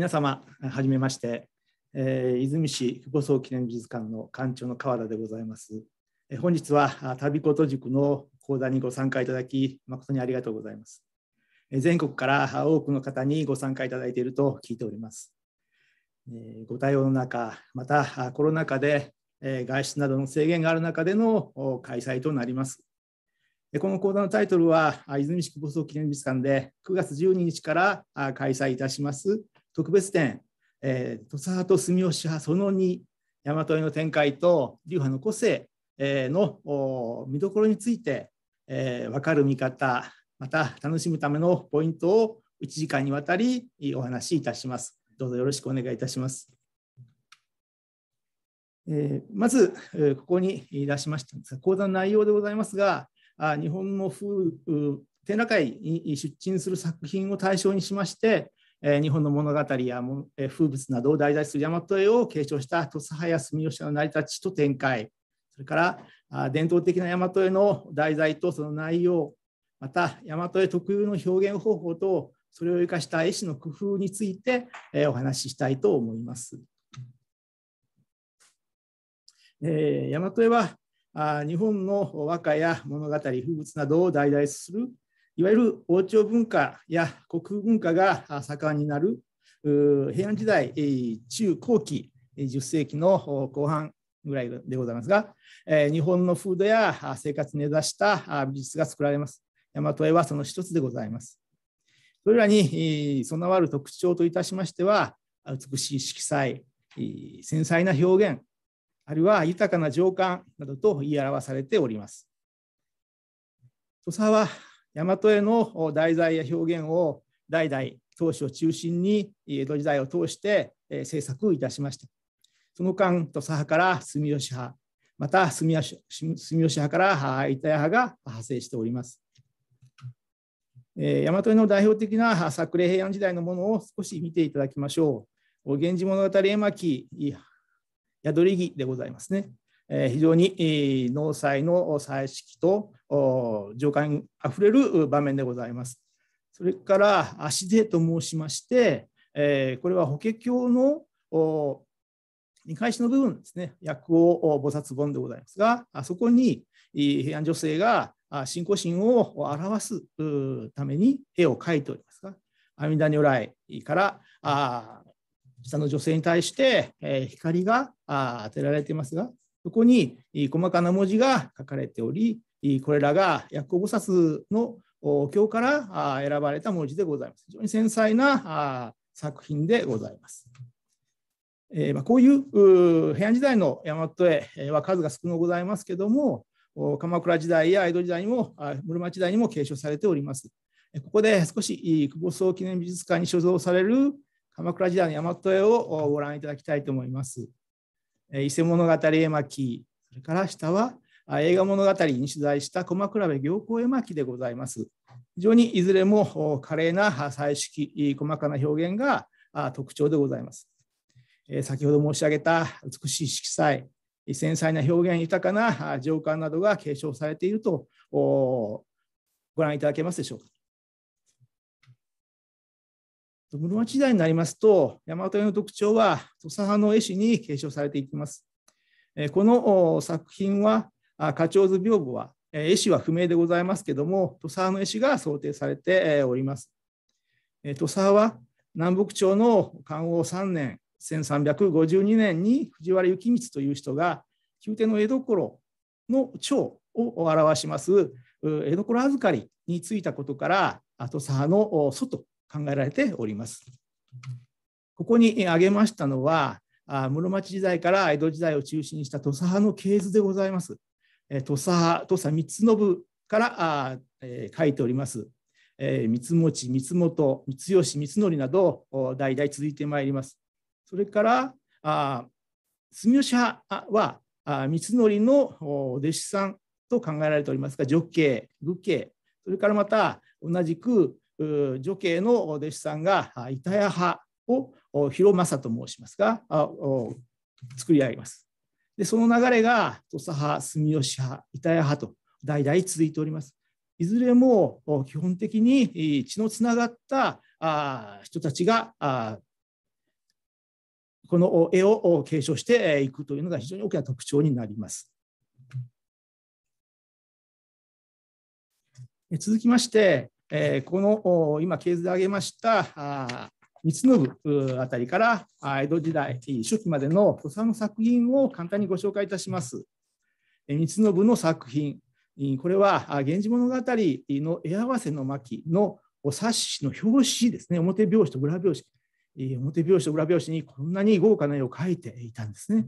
皆様、はじめまして、えー、泉市久保総記念美術館の館長の川田でございます。えー、本日は旅こと塾の講座にご参加いただき、誠にありがとうございます。えー、全国から多くの方にご参加いただいていると聞いております。えご対応の中、またコロナ禍で外出などの制限がある中での開催となります。この講座のタイトルは、泉市久保総記念美術館で9月12日から開催いたします特別展、えー、土佐派と住吉派その2大和の展開と流派の個性の見どころについて、えー、分かる見方また楽しむためのポイントを1時間にわたりお話しいたします。どうぞよろしくお願いいたします。えー、まず、えここに出しましたんですが講座の内容でございますがあ日本の風展覧会に出陳する作品を対象にしましてえ日本の物語や、え風物などを題材する大和絵を継承した土佐派住吉の成り立ちと展開それからあ伝統的な大和絵の題材とその内容また大和絵特有の表現方法とそれを生かした絵師の工夫について、えお話ししたいと思います。えー、大和絵はあ日本の和歌や物語風物などを題材するいわゆる王朝文化や国文化が盛んになる平安時代中後期10世紀の後半ぐらいでございますが、日本の風土や生活に根ざした美術が作られます。大和絵はその一つでございます。それらに備わる特徴といたしましては、美しい色彩、繊細な表現、あるいは豊かな情感などと言い表されております。土佐は大和への題材や表現を代々当初を中心に江戸時代を通して制作いたしましたその間土佐派から住吉派また住吉派から板谷派が派生しております大和の代表的な作例平安時代のものを少し見ていただきましょう。源氏物語絵巻宿り木でございますね。非常に納采の彩色と情感あふれる場面でございます。それから足でと申しまして、これは法華経の見返しの部分ですね、役を菩薩本でございますが、あそこに平安女性が信仰心を表すために絵を描いておりますが、阿弥陀如来からあ下の女性に対して光が当てられていますが、そこに細かな文字が書かれており、これらが薬コ菩薩の経から選ばれた文字でございます。非常に繊細な作品でございます。えまこういう平安時代の大和絵は数が少なくございますけれども、鎌倉時代や江戸時代にも室町時代にも継承されております。ここで少し久保総記念美術館に所蔵される鎌倉時代の大和絵をご覧いただきたいと思います。伊勢物語絵巻、それから下は映画物語に取材した駒比べ行幸絵巻でございます。非常にいずれも華麗な彩色、細かな表現が特徴でございます。先ほど申し上げた美しい色彩、繊細な表現、豊かな情感などが継承されているとご覧いただけますでしょうか。室町時代になりますと、大和屋の特徴は土佐派の絵師に継承されていきます。この作品は、花鳥図屏風は、絵師は不明でございますけれども、土佐派の絵師が想定されております。土佐派は南北朝の漢王3年、1352年に藤原幸光という人が宮廷の江戸頃の長を表します江戸頃預かりについたことから土佐派の祖と考えられております。ここに挙げましたのは室町時代から江戸時代を中心にした土佐派の系図でございます。土佐派土佐信から書いております。三持、三本、三吉、三則など代々続いてまいります。それから住吉派は三則の弟子さんと考えられておりますが、女系、武系、それからまた同じく女系の弟子さんが板谷派を広政と申しますが作り上げます。でその流れが土佐派住吉派板谷派と代々続いております。いずれも基本的に血のつながった人たちがこの絵を継承していくというのが非常に大きな特徴になります。続きましてえこの今、系図で挙げました光信あたりから江戸時代初期までの土佐の作品を簡単にご紹介いたします。三信の作品、これは「源氏物語」の「絵合わせの巻」のお冊子の表紙ですね、表表紙と裏表紙、表表紙と裏表紙にこんなに豪華な絵を描いていたんですね。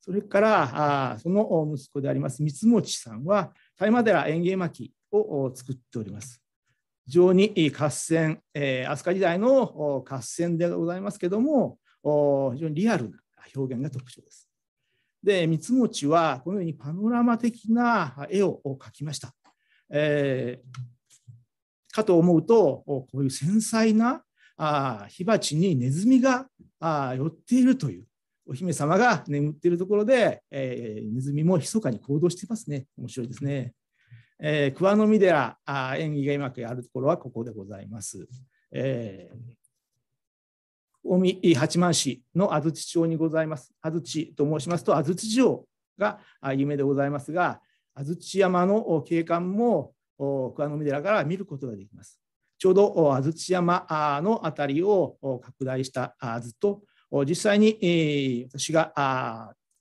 それから、その息子であります三持さんは、大麻寺園芸巻を作っております。非常に合戦、え飛鳥時代の合戦でございますけども非常にリアルな表現が特徴です。で三持はこのようにパノラマ的な絵を描きました。えー、かと思うとこういう繊細なあ火鉢にネズミがあ寄っているというお姫様が眠っているところで、えー、ネズミも密かに行動してますね面白いですね。えー、桑の実寺あ演技がうまくあるところはここでございます。えー近江八幡市の安土町にございます。安土と申しますと安土城が有名でございますが、安土山の景観も桑の実寺から見ることができます。ちょうど安土山の辺りを拡大した図と、実際に私が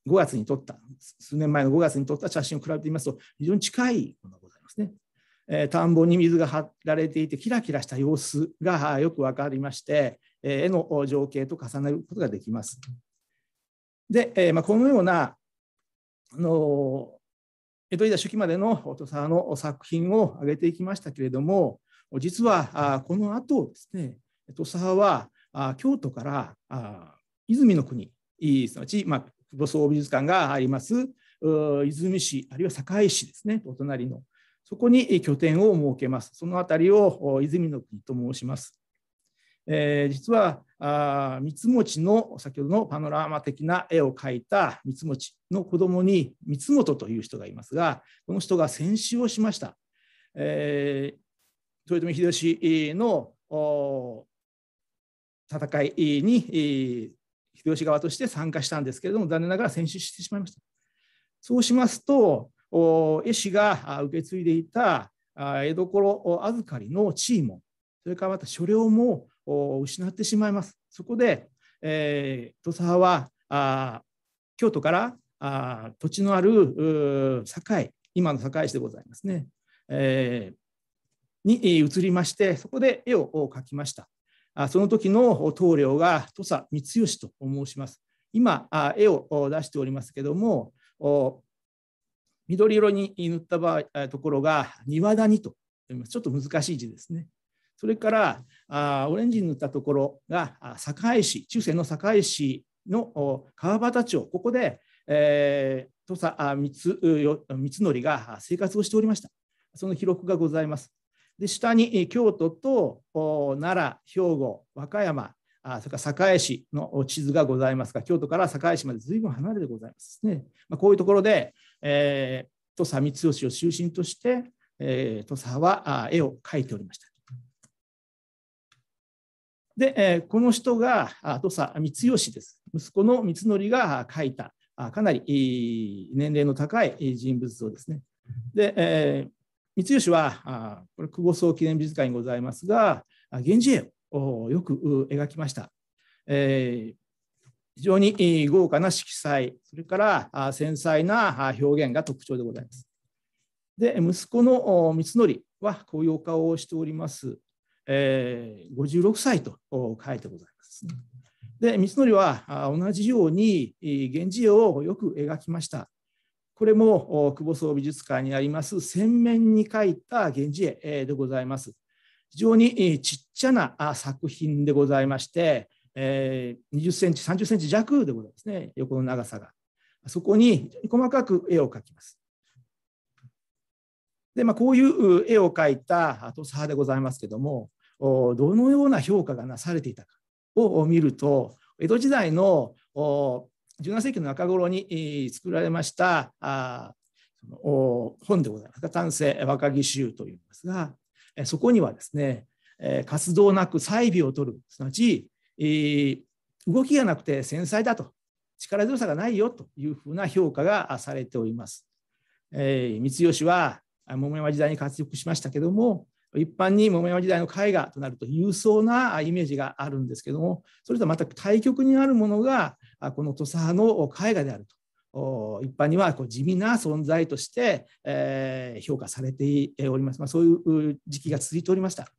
5月に撮った、数年前の5月に撮った写真を比べてみますと、非常に近いものすね。えー、田んぼに水が張られていてキラキラした様子がよく分かりまして、えー、絵の情景と重ねることができます。で、えーまあ、このようなの江戸時代初期までの土佐の作品を挙げていきましたけれども実はこの後ですね土佐は京都から泉の国すなわち、まあ、武装美術館があります泉市あるいは堺市ですねお隣のそこに拠点を設けます。そのあたりを泉の国と申します。えー、実はあ三つ持ちの先ほどのパノラマ的な絵を描いた三つ持ちの子供に三つ本という人がいますがこの人が戦死をしました。えー、豊臣秀吉の戦いに秀吉側として参加したんですけれども残念ながら戦死してしまいました。そうしますと絵師が受け継いでいた江戸頃預かりの地位もそれからまた所領も失ってしまいますそこで、えー、土佐派は京都からあ土地のある堺今の堺市でございますね、えー、に移りましてそこで絵を描きましたその時の棟梁が土佐光義と申します今絵を出しておりますけども緑色に塗った場合ところが庭谷とちょっと難しい字ですね。それからあオレンジに塗ったところが堺市中世の堺市の川端町ここで、えー、土佐あ三つ三則が生活をしておりました。その記録がございます。で下に京都と奈良、兵庫、和歌山、あそれから堺市の地図がございますが、京都から堺市まで随分離れてございますね。まあ、こういうところでえー、土佐光義を中心として、えー、土佐は絵を描いておりました。で、えー、この人が土佐光義です。息子の光則が描いたかなり年齢の高い人物像ですね。で、えー、光義はこれ久保総記念美術館にございますが源氏絵をよく描きました。えー、非常に豪華な色彩、それから繊細な表現が特徴でございます。で、息子の光則はこういうお顔をしております。えー、56歳と書いてございます。で、光則は同じように源氏をよく描きました。これも久保総美術館にあります洗面に描いた源氏絵でございます。非常にちっちゃな作品でございまして、えー、20センチ、30センチ弱でございますね、横の長さが。そこに細かく絵を描きます。で、まあ、こういう絵を描いた土佐派でございますけども、どのような評価がなされていたかを見ると、江戸時代の17世紀の中頃に作られましたあその本でございます丹精若木集というんですが、そこにはですね、活動なく細微を取る、すなわち動きがなくて繊細だと力強さがないよというふうな評価がされております。えー、三吉は桃山時代に活躍しましたけども一般に桃山時代の絵画となると勇壮なイメージがあるんですけどもそれとは全く対極にあるものがこの土佐派の絵画であると。一般にはこう地味な存在として、えー、評価されております、まあ、そういう時期が続いておりました。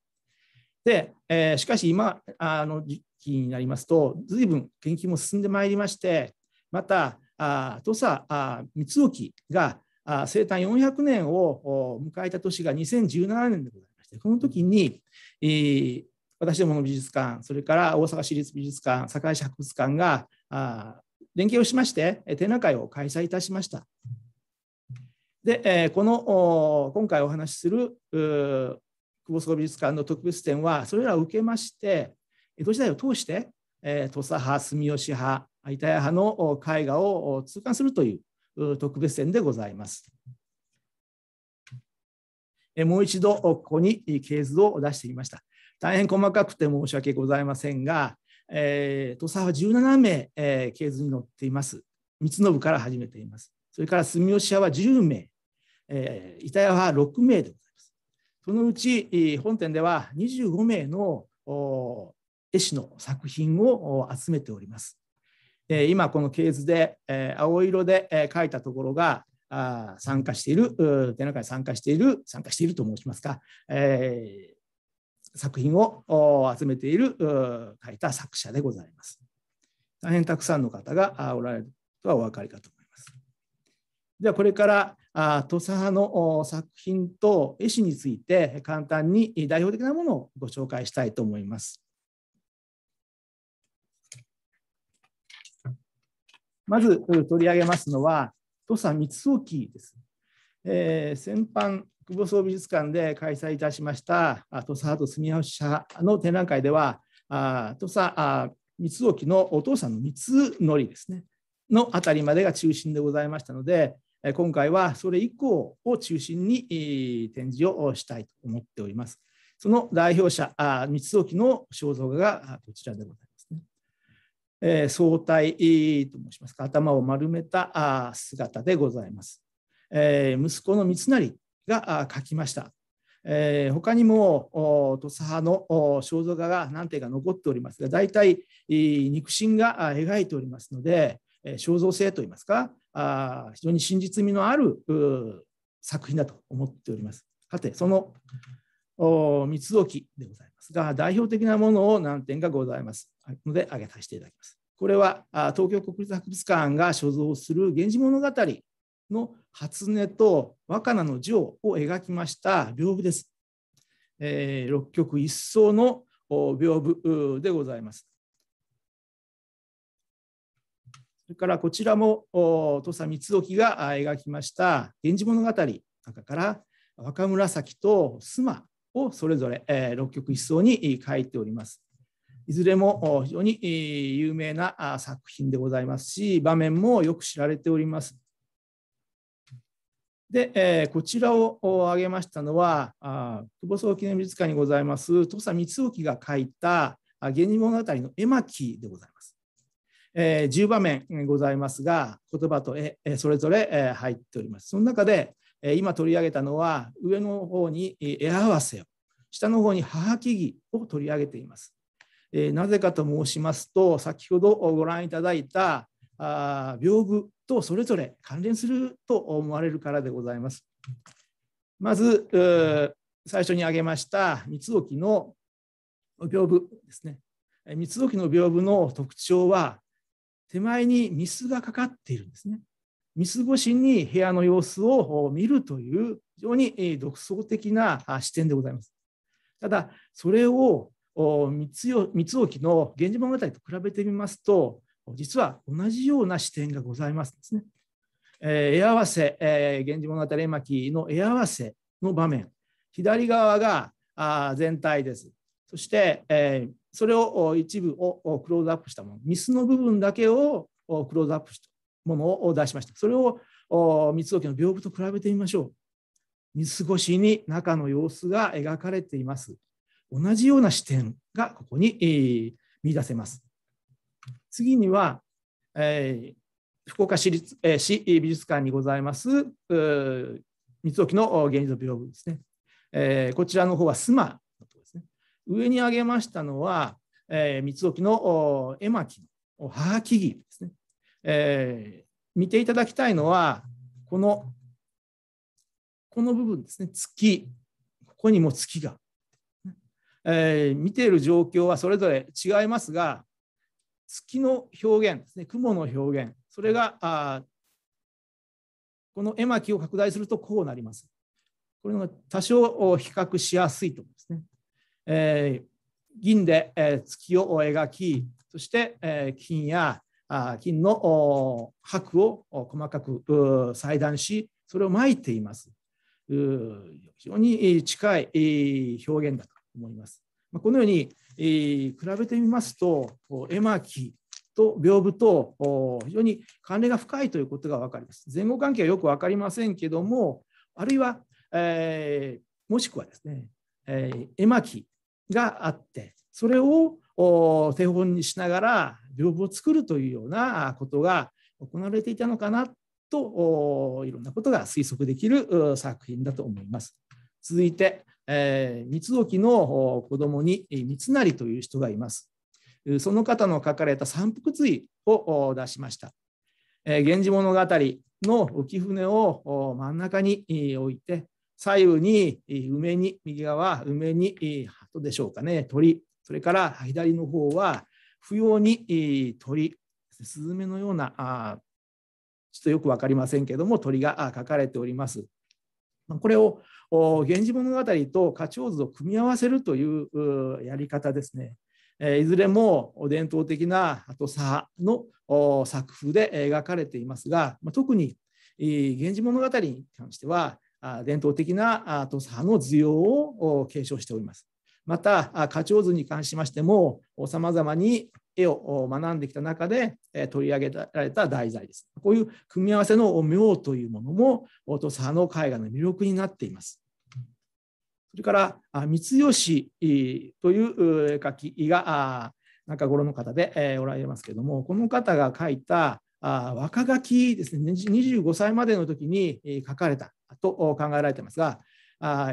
で、えー、しかし今あの時期になりますと、随分研究も進んでまいりまして、また、あ土佐あ三沖があ生誕400年を迎えた年が2017年でございまして、この時に、えー、私どもの美術館、それから大阪市立美術館、堺市博物館があ連携をしまして、展覧会を開催いたしました。で、この今回お話しする久保総美術館の特別展はそれらを受けまして江戸時代を通して、えー、土佐派住吉派板谷派の絵画を通貫するという特別展でございます。もう一度ここに系図を出してみました。大変細かくて申し訳ございませんが、えー、土佐は17名、えー、系図に載っています。三信から始めています。それから住吉派は10名、えー、板谷派は6名です。そのうち本店では25名の絵師の作品を集めております。今この系図で青色で描いたところが参加している展覧会に参加している参加していると申しますか、えー、作品を集めている書いた作者でございます。大変たくさんの方がおられるとはお分かりかと思います。ではこれから土佐派の作品と絵師について簡単に代表的なものをご紹介したいと思います。まず取り上げますのは土佐光興です。えー、先般久保総美術館で開催いたしました土佐派と住吉派の展覧会ではあ土佐あ光興のお父さんの光則ですねのあたりまでが中心でございましたので今回はそれ以降を中心に展示をしたいと思っております。その代表者、三つ沖の肖像画がこちらでございますね。えー、相対と申しますか、頭を丸めた姿でございます。えー、息子の三成が描きました。えー、他にも土佐派の肖像画が何点か残っておりますが、大体肉親が描いておりますので、肖像性といいますか、あ非常に真実味のある作品だと思っております。さてその三つ置でございますが代表的なものを何点がございますので挙げさせていただきます。これは東京国立博物館が所蔵する「源氏物語」の初音と若菜の字を描きました屏風です。えー、6曲一層の屏風でございます。それからこちらも土佐光興が描きました「源氏物語」中から若紫と須をそれぞれ6曲一層に書いております。いずれも非常に有名な作品でございますし場面もよく知られております。でこちらを挙げましたのは久保総記念美術館にございます土佐光興が書いた「源氏物語」の絵巻でございます。えー、10場面ございますが言葉と絵それぞれ入っております。その中で今取り上げたのは上の方に絵合わせを下の方に母木々を取り上げています。えなぜかと申しますと先ほどご覧いただいたあ屏風とそれぞれ関連すると思われるからでございます。まず最初に挙げました三つ置の屏風ですね。三つ置の屏風の特徴は手前にミスがかかっているんですね。ミス越しに部屋の様子を見るという非常に独創的な視点でございます。ただ、それを三つきの「源氏物語」と比べてみますと、実は同じような視点がございますですね。えー、絵合わせ、えー、源氏物語絵巻の絵合わせの場面、左側があ全体です。そして、えー、それを一部をクローズアップしたもの、ミスの部分だけをクローズアップしたものを出しました。それを三つ時の屏風と比べてみましょう。見過ごしに中の様子が描かれています。同じような視点がここに見出せます。次には、えー、福岡市立、えー、市美術館にございます三つ時の現実の屏風ですね。えー、こちらの方は須磨上に挙げましたのは、えー、三つ時の絵巻の母木々ですね、えー、見ていただきたいのはこのこの部分ですね月ここにも月が、えー、見ている状況はそれぞれ違いますが月の表現ですね雲の表現それがあこの絵巻を拡大するとこうなります。これが多少比較しやすいと思えー、銀で、えー、月を描きそして、えー、金やあ金の箔を細かく裁断しそれを巻いています非常に近い表現だと思いますこのように比べてみますと絵巻と屏風と非常に関連が深いということが分かります前後関係はよく分かりませんけどもあるいは、えー、もしくはですね、えー、絵巻があってそれを手本にしながら屏風を作るというようなことが行われていたのかなといろんなことが推測できる作品だと思います。続いて、えー、三時の子供に三成という人がいます。その方の書かれた三福追を出しました。えー、源氏物語の浮舟を真ん中に置いて左右に梅に、右側梅に鳩でしょうかね、鳥、それから左の方は不要に鳥、スズメのようなあ、ちょっとよく分かりませんけども、鳥が書かれております。これを「源氏物語」と「花鳥図」を組み合わせるというやり方ですね。いずれも伝統的な鳩佐の作風で描かれていますが特に「源氏物語」に関しては伝統的な土佐の需要を継承しております。また花鳥図に関しましてもさまざまに絵を学んできた中で取り上げられた題材です。こういう組み合わせの妙というものも土佐の絵画の魅力になっています。それから三吉という絵描きが中頃の方でおられますけれどもこの方が描いた若書きですね25歳までの時に書かれたと考えられていますが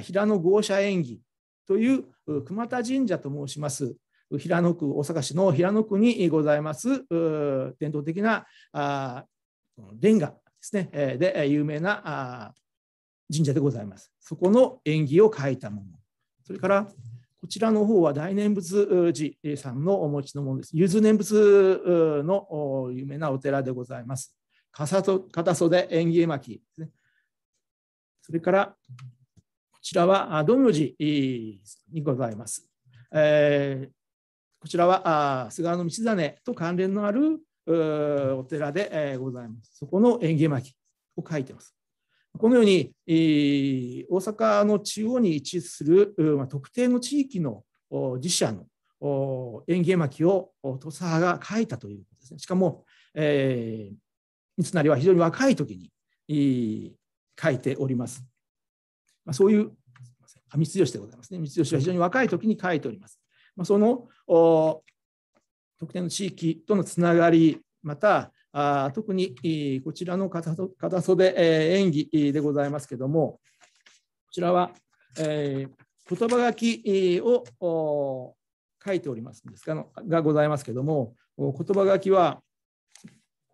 平野豪舎演技という熊田神社と申します平野区大阪市の平野区にございます伝統的なレンガですねで有名な神社でございます。そこの縁起を描いたもの。それからこちらの方は大念仏寺さんのお持ちのものです。ゆず念仏の有名なお寺でございます。片袖縁起絵巻ですね。それから、こちらは道明寺にございます。えー、こちらは菅野道真と関連のあるお寺でございます。そこの園芸巻を書いてます。このように、えー、大阪の中央に位置する、まあ、特定の地域の自社の園芸巻を土佐が書いたということですね。しかも、えー、三成は非常に若い時に、えー、書いております。まあ、そういう、あ、三つ吉でございますね。三つ吉は非常に若い時に書いております。まあ、その特定の地域とのつながり、また、あ特にこちらの片袖、えー、演技でございますけども、こちらは、えー、言葉書きを書いておりますんですががございますけども、言葉書きは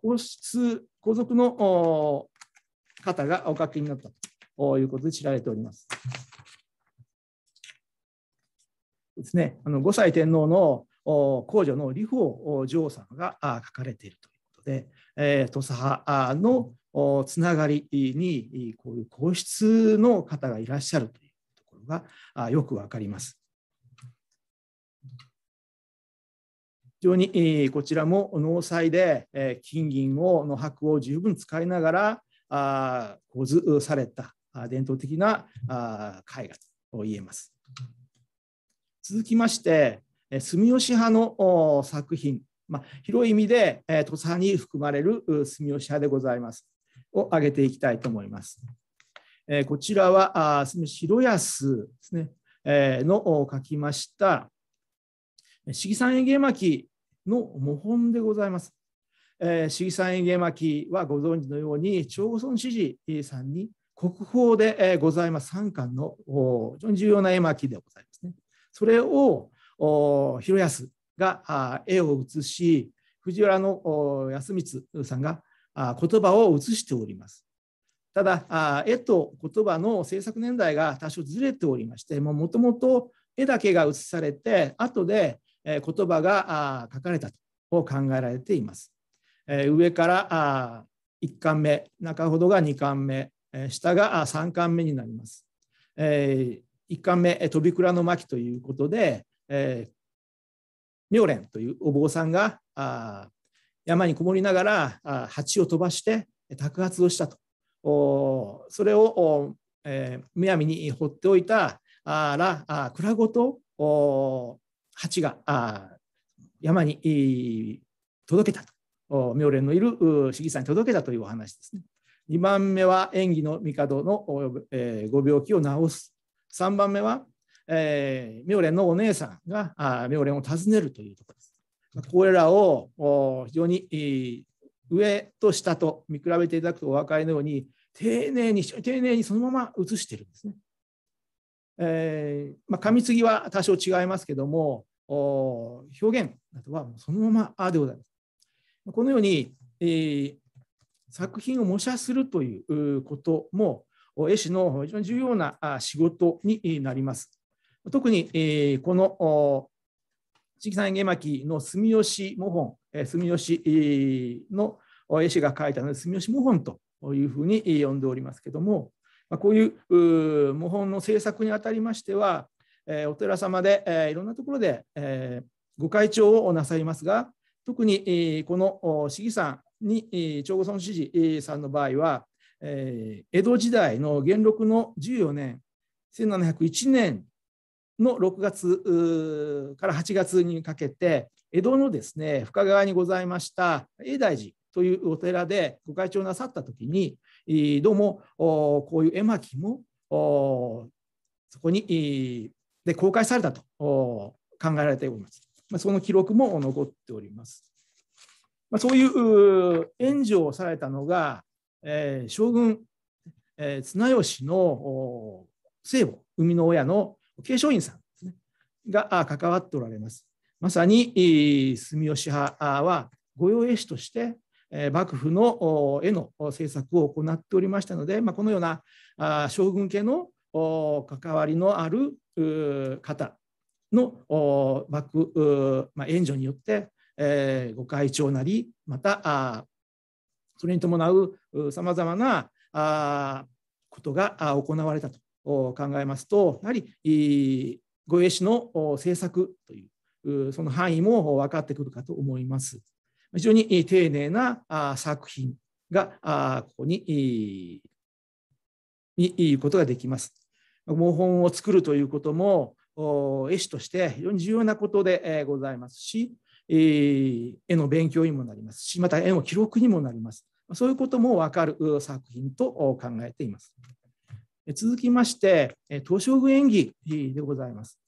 皇室、皇族の方がお書きになったということで知られております。ですね、あの5歳天皇の皇女の李鵬女王様が書かれているということで、えー、土佐派のつながりにこういう皇室の方がいらっしゃるというところがよくわかります。非常にこちらも納采で金銀をの箔を十分使いながらあ構図された伝統的なあ絵画と言えます。続きまして、住吉派の作品、まあ、広い意味で、えー、土佐に含まれる住吉派でございますを挙げていきたいと思います。えー、こちらはあ住吉広安ですね、えー、の書きました「四季三園芸巻」の模本でございます。え市議参巻はご存知のように、町村知事さんに国宝でございます三巻の非常に重要な絵巻でございますね。それを広安が絵を写し、藤原の康光さんが言葉を写しております。ただ、絵と言葉の制作年代が多少ずれておりまして、もともと絵だけが写されて、後で言葉が書かれたと考えられています。え上から1巻目中ほどが2巻目、え下が3巻目になります。え1巻目「飛び倉の巻」ということで、え妙蓮というお坊さんが山にこもりながら蜂を飛ばして托発をしたとそれを、えむやみに放っておいたら蔵ごと蜂が山に届けたと妙蓮のいる市議さんに届けたというお話ですね。2番目は縁起の帝のご病気を治す。3番目は、えー、妙蓮のお姉さんが妙蓮を訪ねるというところです。これらを非常に上と下と見比べていただくとお分かりのように丁寧に丁寧にそのまま写しているんですね。えーまあ、噛み継ぎは多少違いますけども表現などはそのままあでございます。このように、えー、作品を模写するということも絵師の非常に重要な仕事になります。特に、えー、この地域産絵巻の住吉模本、え住吉の絵師が描いたので住吉模本というふうに呼んでおりますけれども、まこういう模本の制作にあたりましては、えお寺様で、えいろんなところで、えご会長をなさいますが、特に、この市議さんに、長後村知事さんの場合は、江戸時代の元禄の14年1701年の6月から8月にかけて江戸のですね深川にございました永大寺というお寺でご開帳なさったときにどうもこういう絵巻もそこにで公開されたと考えられております。まその記録も残っております。まそういう援助をされたのが、え将軍、え綱吉の生母、生みの親の継承院さんです、ね、が関わっておられます。まさに住吉派は御用絵師として幕府の絵の制作を行っておりましたので、まこのような将軍家の関わりのある方の幕、まあ、援助によって、えー、ご会長なりまたあそれに伴うさまざまなあことが行われたと考えますとやはり護衛士の政策というその範囲も分かってくるかと思います。非常に丁寧な作品がここに見ることができます。謀本を作るということも絵師として非常に重要なことでございますし、絵の勉強にもなりますし、また絵の記録にもなります。そういうことも分かる作品と考えています。続きまして、東照宮演技でございます。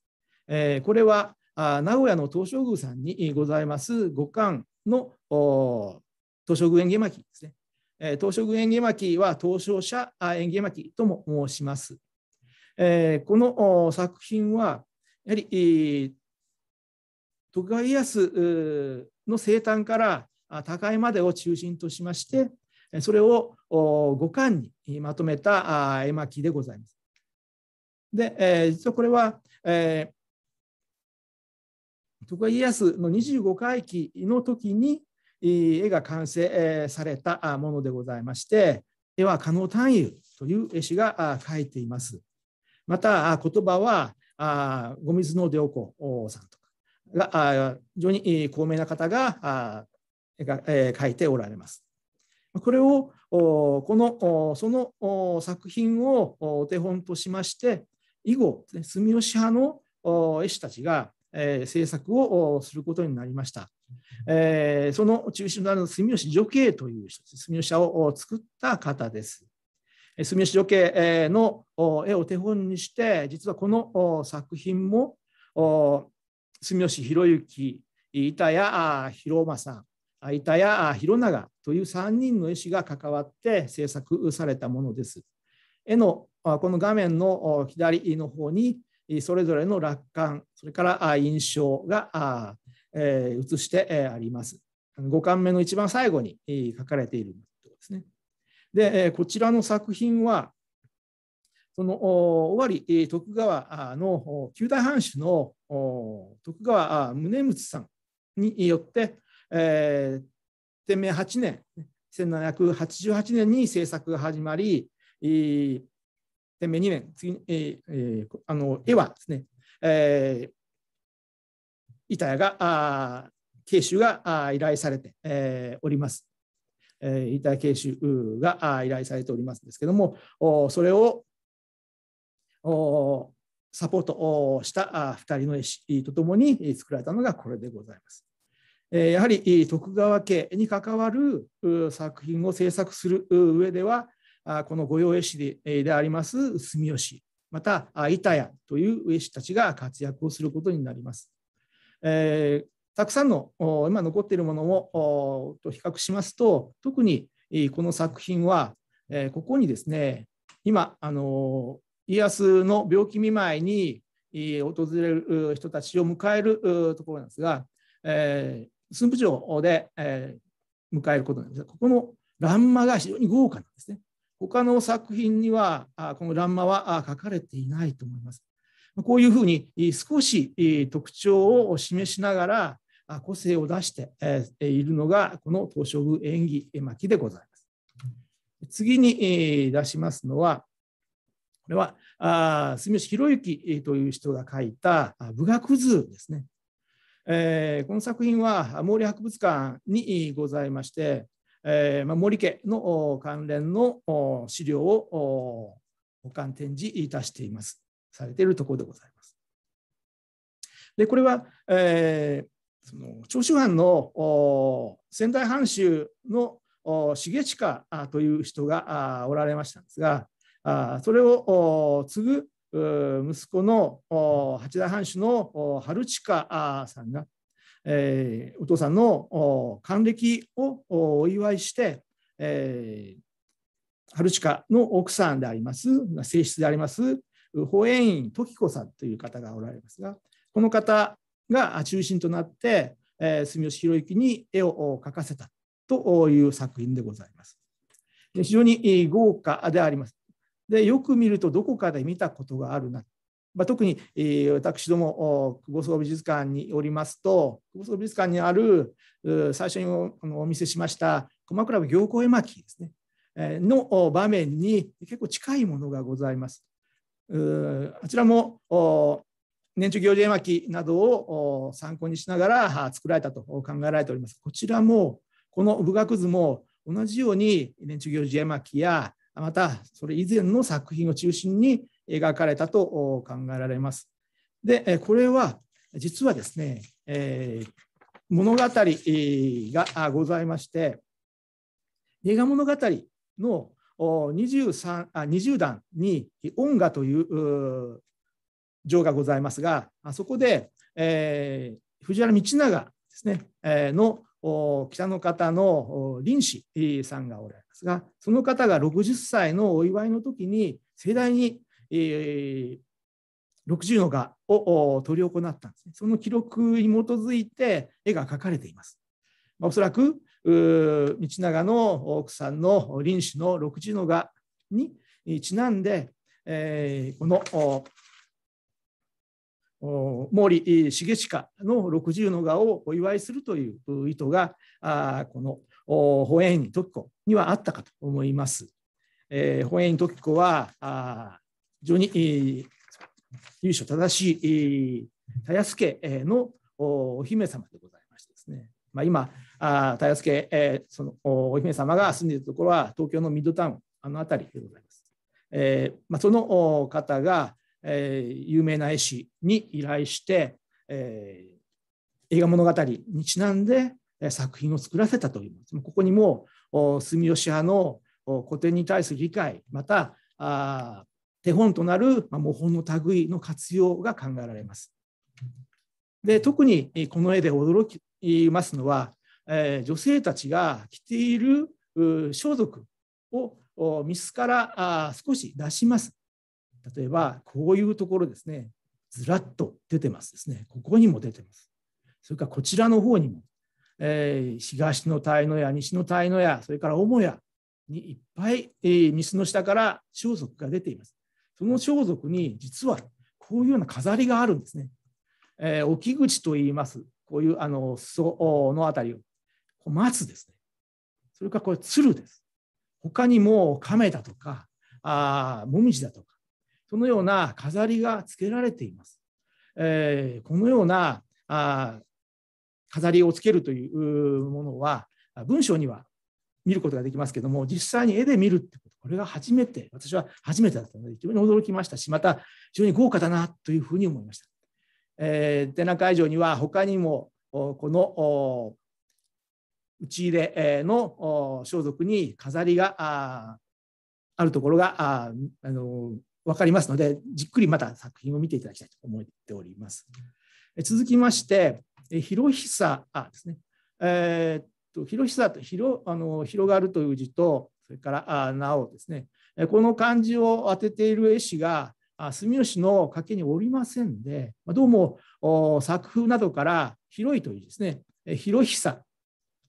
これは名古屋の東照宮さんにございます五冠の東照宮演芸巻ですね。東照宮演芸巻は東照社演芸巻とも申します。えー、この作品はやはり徳川家康の生誕から高いまでを中心としましてそれを五巻にまとめた絵巻でございます。で、えー、実はこれは、えー、徳川家康の25回忌の時に絵が完成されたものでございまして絵は狩野探幽という絵師が描いています。また言葉はあみずのノおこさんとかがあ非常に高名な方があが、えー、書いておられます。これをこのその作品をお手本としまして以後住吉派の絵師たちが制作をすることになりました。その中心となる住吉女系という人住吉派を作った方です。住吉時計の絵を手本にして実はこの作品も住吉博之板谷博正板谷博長という3人の絵師が関わって制作されたものです。絵のこの画面の左の方にそれぞれの楽観それから印象が映してあります。5巻目の一番最後に書かれているとこですね。で、こちらの作品は、その尾張徳川の旧大藩主の徳川宗光さんによって、えー、天明8年、1788年に制作が始まり、天明2年、次に、えー、あの絵はですね、えー、板谷が、慶州が依頼されて、えー、おります。遺体研修が依頼されておりますんですけどもそれをサポートした2人の絵師とともに作られたのがこれでございます。やはり徳川家に関わる作品を制作する上ではこの御用絵師であります住吉また板谷という絵師たちが活躍をすることになります。えー、たくさんの今残っているものをと比較しますと特にこの作品はここにですね今あの家康の病気見舞いに訪れる人たちを迎えるところなんですが、えー、駿府城で、えー、迎えることなんですがここの欄間が非常に豪華なんですね。他の作品にはこの欄間は書かれていないと思います。こういうふうに少し特徴を示しながら個性を出しているのがこの東照宮縁起巻でございます。次に出しますのはこれは住吉博之という人が書いた武学図ですね。えー、この作品は毛利博物館にございまして、えーまあ、毛利家の関連の資料を保管展示いたしています。されているところでございます。でこれは、えーその長州藩の仙台藩主の重親という人がおられましたんですがそれを継ぐ息子の八大藩主の春近さんが、お父さんの還暦をお祝いして、春近の奥さんであります正室であります保衛院時子さんという方がおられますがこの方が中心となって、えー、住吉博之に絵を描かせたという作品でございます。非常に豪華であります。でよく見るとどこかで見たことがあるな。まあ、特に、えー、私ども久保総美術館におりますと久保総美術館にある最初におお見せしました駒倉行幸絵巻ですねの場面に結構近いものがございます。あちらも年中行事絵巻などを参考にしながら作られたと考えられております。こちらも、この部学図も同じように年中行事絵巻や、またそれ以前の作品を中心に描かれたと考えられます。で、これは実はですね、えー、物語がございまして、映画物語の 23, 20段に「音画」という城がございますがあそこで、えー、藤原道長ですね、えー、の北の方の林氏さんがおられますがその方が60歳のお祝いの時に盛大に、えー、60の画を執り行ったんですねその記録に基づいて絵が描かれています。まあ、おそらく道長の奥さんの林氏の60の画にちなんで、えー、この毛利重親の60の画をお祝いするという意図がこの保永院時子にはあったかと思います。えー、保永院時子は非常に由緒正しいたやすけのお姫様でございましてですね、まあ、今あたやすけ、えー、そのお姫様が住んでいるところは東京のミッドタウンあの辺りでございます。えーまあ、その方がえー、有名な絵師に依頼して、えー、映画物語にちなんで作品を作らせたといいます。ここにも住吉派の古典に対する理解またあ手本となる、まあ、模倣の類の活用が考えられます。で特にこの絵で驚きますのは、えー、女性たちが着ている装束をミスから少し出します。例えばこういうところですね、ずらっと出てますですね。ここにも出てます。それからこちらの方にも、えー、東の大野や西の大野や、それから母屋にいっぱい、えー、水の下から装束が出ています。その装束に実はこういうような飾りがあるんですね。えー、沖口といいます。こういうあの裾のあたりを、こう松ですね。それからこれ鶴です。他にも亀だとか、あもみじだとか、そのような飾りがつけられています。えー、このようなあ飾りをつけるというものは文章には見ることができますけども実際に絵で見るってことこれが初めて私は初めてだったので非常に驚きましたしまた非常に豪華だなというふうに思いました。えー、展覧会場には他にもこの打ち入れの装束に飾りがあるところがあの分かりますので、じっくりまた作品を見ていただきたいと思っております。続きまして、広久あですね。えー、っと広久と広あの広がるという字と、それからあなおですね。この漢字を当てている絵師が住吉の掛けにおりませんで、どうも作風などから広いというですね、広久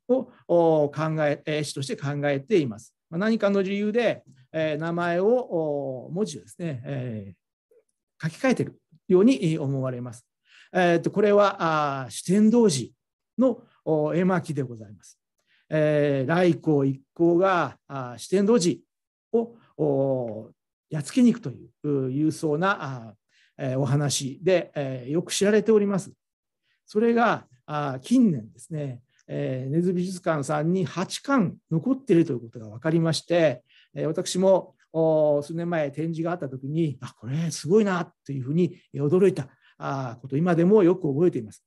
を考え絵師として考えています。何かの理由でえ名前を文字をですね、え書き換えてるように思われます。えー、とこれは主天童子の絵巻でございます。えー、来光一行が四天童寺をやっつけに行くという勇壮なお話で、えー、よく知られております。それが近年ですね、えー、根津美術館さんに8巻残っているということが分かりまして、私も数年前展示があった時にあこれすごいなというふうに驚いたこと今でもよく覚えています。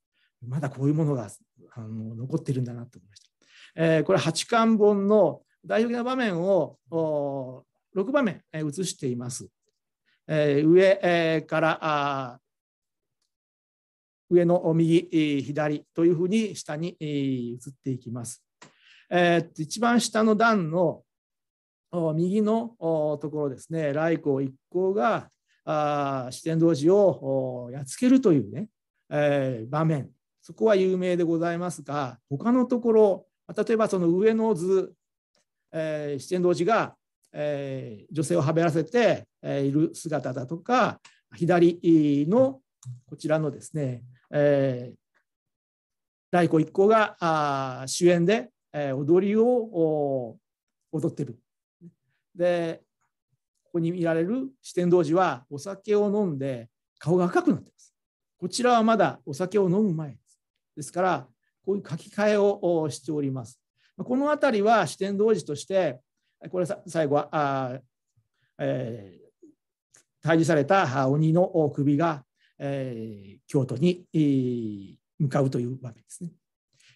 まだこういうものがあの残ってるんだなと思いました。えー、これ八巻本の代表的な場面を6場面映しています。えー、上、えー、から上の右、左というふうに下に映っていきます。えー、一番下の段の右のところですね、来光一行が四天王寺をやっつけるというね、えー、場面、そこは有名でございますが、他のところ、例えばその上の図、えー、四天王寺が、えー、女性をはべらせている姿だとか、左のこちらのですね、えー、来光一行が主演で踊りを踊ってるでここに見られる四天童子はお酒を飲んで顔が赤くなっています。こちらはまだお酒を飲む前です。ですからこういう書き換えをしております。この辺りは四天童子としてこれ最後はあ、えー、退治された鬼の首が、えー、京都に、向かうというわけですね。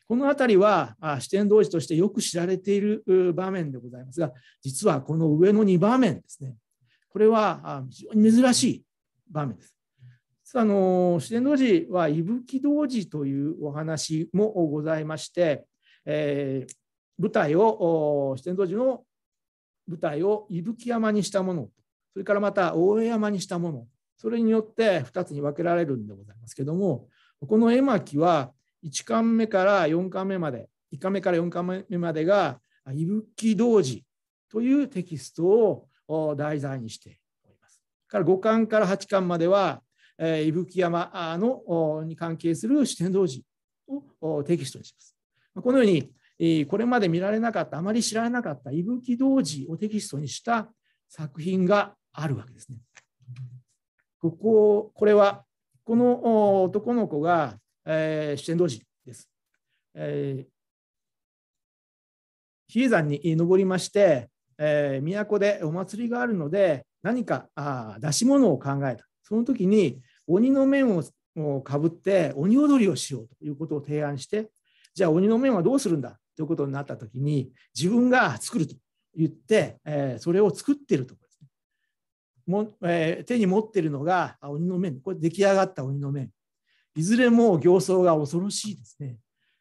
この辺りは四天童寺としてよく知られている場面でございますが、実はこの上の2場面ですね。これは非常に珍しい場面です。あの四天童寺は伊吹童子というお話もございまして、えー、舞台を四天童子の舞台を伊吹山にしたものそれからまた大江山にしたものそれによって2つに分けられるんでございますけどもこの絵巻は1巻目から4巻目まで、1巻目から4巻目までが、伊吹童子というテキストを題材にしております。から5巻から8巻までは、えー、伊吹山のに関係する四天童子をテキストにします。このように、えこれまで見られなかった、あまり知られなかった伊吹童子をテキストにした作品があるわけですね。こここれはこの男の子がえー、主戦同士です。えー、比叡山に登りまして、えー、都でお祭りがあるので何かあ出し物を考えたその時に鬼の面をかぶって鬼踊りをしようということを提案してじゃあ鬼の面はどうするんだということになった時に自分が作ると言って、えー、それを作っているところですねも、えー、手に持っているのが鬼の面これ出来上がった鬼の面いずれも形相が恐ろしいですね。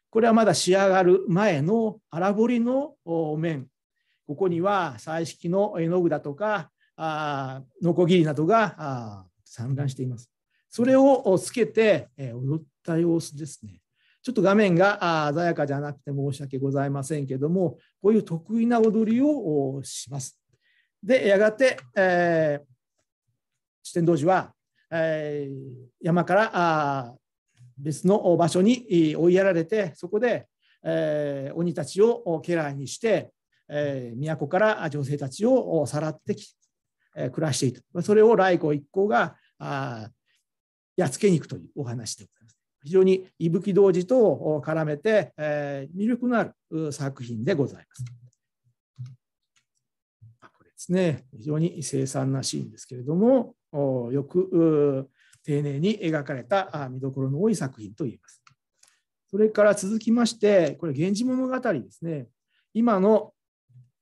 これはまだ仕上がる前の荒彫りの面。ここには彩色の絵の具だとか、あノコギリなどが散乱しています。それをつけて踊った様子ですね。ちょっと画面が鮮やかじゃなくて申し訳ございませんけども、こういう得意な踊りをします。で、やがて、えー、四天童子はえ山から別の場所に追いやられてそこで、え鬼たちを家来にして、え都から女性たちをさらってき、え暮らしていたそれを来光一行があやっつけに行くというお話でございます。非常に伊吹童子と絡めて、え魅力のある作品でございます。これですね非常に凄惨なシーンですけれども、よく丁寧に描かれた見どころの多い作品と言えます。それから続きまして、これ、源氏物語ですね。今の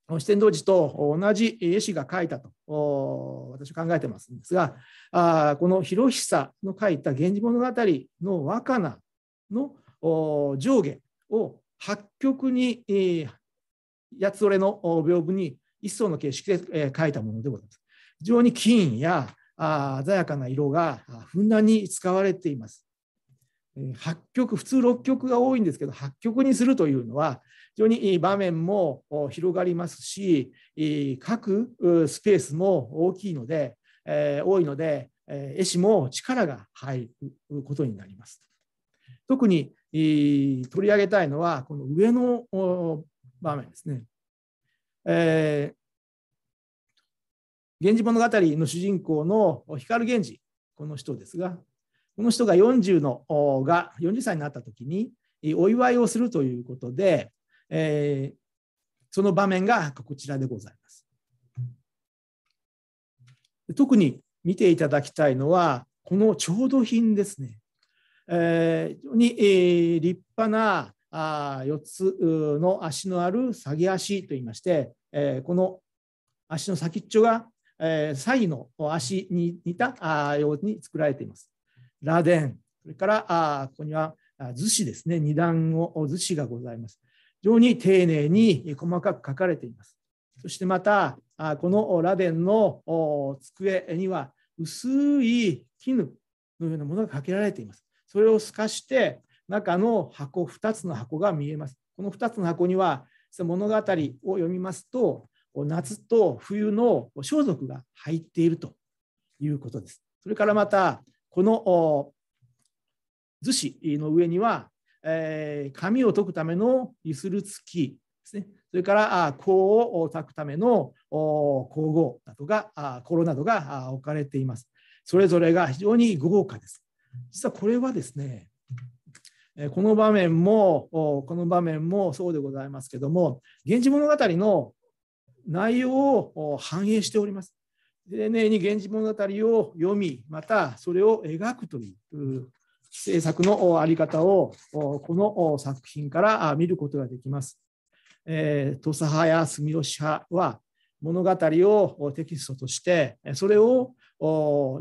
四天童子と同じ絵師が描いたと私は考えてますんですが、あこの広久の描いた源氏物語の和菜なの上下を八曲に、八つ折れの屏風に一層の形式で、描いたものでございます。非常に金や鮮やかな色がふんだんに使われています。8曲普通6曲が多いんですけど8曲にするというのは非常に場面も広がりますし各スペースも大きいので多いので絵師も力が入ることになります。特に取り上げたいのはこの上の場面ですね。え源氏物語の主人公の光源氏、この人ですが、この人が40のが40歳になった時にお祝いをするということで、えー、その場面がこちらでございます。特に見ていただきたいのは、この調度品ですね。えー、非常に、えー、立派なあ4つの足のある下げ足といいまして、えー、この足の先っちょがえー、サイの足に似たように作られています。螺鈿、それからあここには図紙ですね、二段を図紙がございます。非常に丁寧に細かく書かれています。そしてまた、この螺鈿の机には薄い絹のようなものがかけられています。それを透かして、中の箱、2つの箱が見えます。この2つの箱には、物語を読みますと、夏と冬の装束が入っているということです。それからまたこの厨子の上には、え紙を解くためのゆするつきですねそれから香を炊くための香合などが香炉などが置かれています。それぞれが非常に豪華です。実はこれはですねこの場面もこの場面もそうでございますけども「源氏物語の」内容を反映しております。丁寧に源氏物語を読み、またそれを描くという制作のあり方をこの作品から見ることができます。えー、土佐派や住吉派は物語をテキストとしてそれを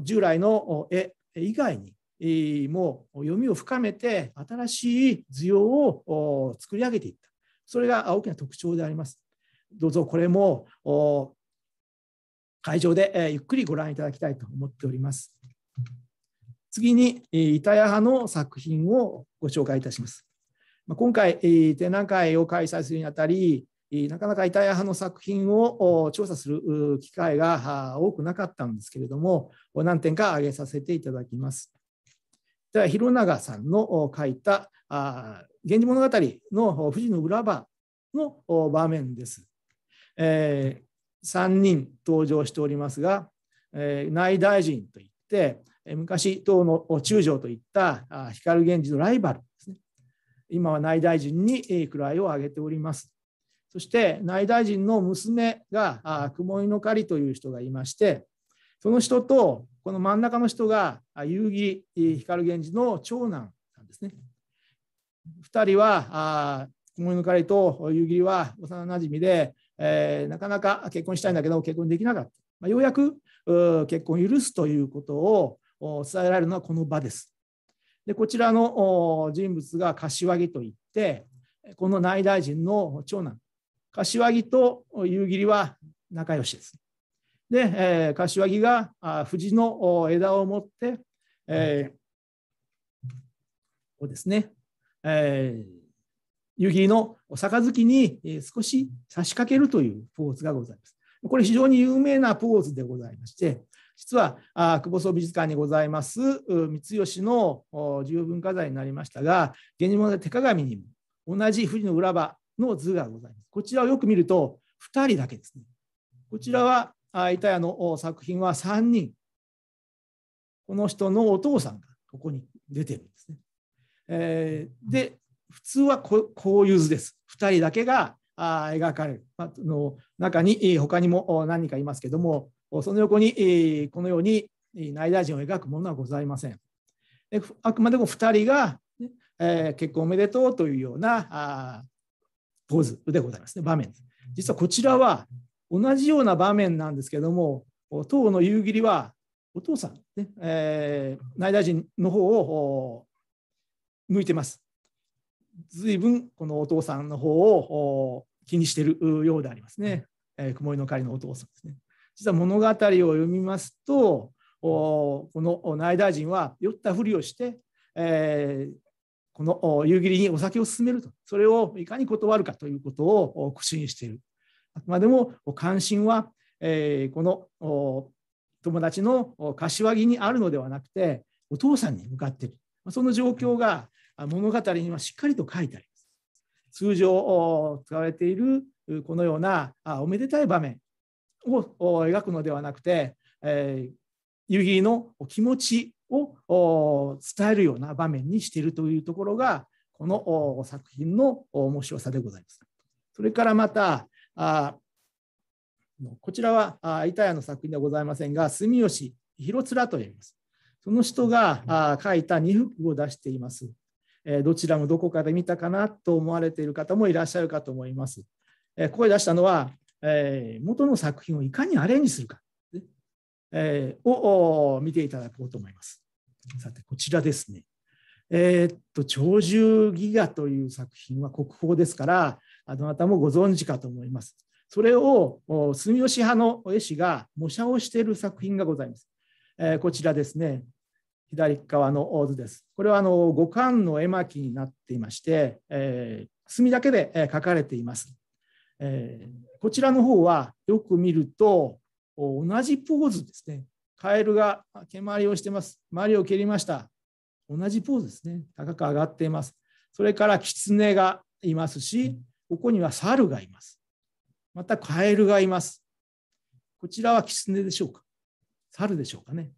従来の絵以外にも読みを深めて新しい図様を作り上げていったそれが大きな特徴でありますどうぞこれも会場でゆっくりご覧いただきたいと思っております。次に、板谷派の作品をご紹介いたします。今回、展覧会を開催するにあたり、なかなか板谷派の作品を調査する機会が多くなかったんですけれども、何点か挙げさせていただきます。では、弘永さんの書いた「源氏物語」の富士の裏場の場面です。えー、3人登場しておりますが、えー、内大臣といって昔党の中将といった光源氏のライバルですね今は内大臣に位を上げておりますそして内大臣の娘が雲井の狩という人がいましてその人とこの真ん中の人が遊戯光源氏の長男なんですね2人は雲井の狩と夕霧は幼なじみでえー、なかなか結婚したいんだけど結婚できなかった、まあ、ようやく結婚を許すということを伝えられるのはこの場です。でこちらの人物が柏木といってこの内大臣の長男柏木と夕霧は仲良しです。で、えー、柏木が藤の枝を持って、えー、こうですね、えー、夕霧の杯に少し差し掛けるというポーズがございます。これ非常に有名なポーズでございまして、実は久保総美術館にございます三吉の重要文化財になりましたが、源氏物語手鏡にも同じ富士の浦場の図がございます。こちらをよく見ると2人だけですね。こちらは板谷の作品は3人。この人のお父さんがここに出てるんですね。えー、で、普通はこういう図です。2人だけが描かれる。の中に他にも何人かいますけども、その横にこのように内大臣を描くものはございません。であくまでも2人が、ねえー、結婚おめでとうというようなポーズでございますね、場面。実はこちらは同じような場面なんですけども、党の夕霧はお父さん、ねえー、内大臣の方を向いてます。随分このお父さんの方を気にしているようでありますね、えー、曇りの狩りのお父さんですね。実は物語を読みますとこの内大臣は酔ったふりをして、えー、この夕霧にお酒を勧めるとそれをいかに断るかということを苦心しているあくまでも関心は、えー、この友達の柏木にあるのではなくてお父さんに向かっているその状況が物語にはしっかりと書いてあります。通常使われているこのようなおめでたい場面を描くのではなくて、えー、ユの気持ちを伝えるような場面にしているというところがこの作品の面白さでございます。それからまたこちらは板谷の作品ではございませんが住吉広面といいます。その人が書いた二福を出しています。どちらもどこかで見たかなと思われている方もいらっしゃるかと思います。声こ出したのは、元の作品をいかにアレンジするかを見ていただこうと思います。さて、こちらですね。えー、っと、鳥獣戯画という作品は国宝ですから、あなたもご存知かと思います。それを住吉派の絵師が模写をしている作品がございます。えこちらですね、左側の図です。これはあの五感の絵巻になっていまして、えー、墨だけで描かれています。えー、こちらの方はよく見ると同じポーズですね。カエルが毛回りをしてます。周りを蹴りました。同じポーズですね。高く上がっています。それからキツネがいますし、ここには猿がいます。またカエルがいます。こちらはキツネでしょうか。猿でしょうかね。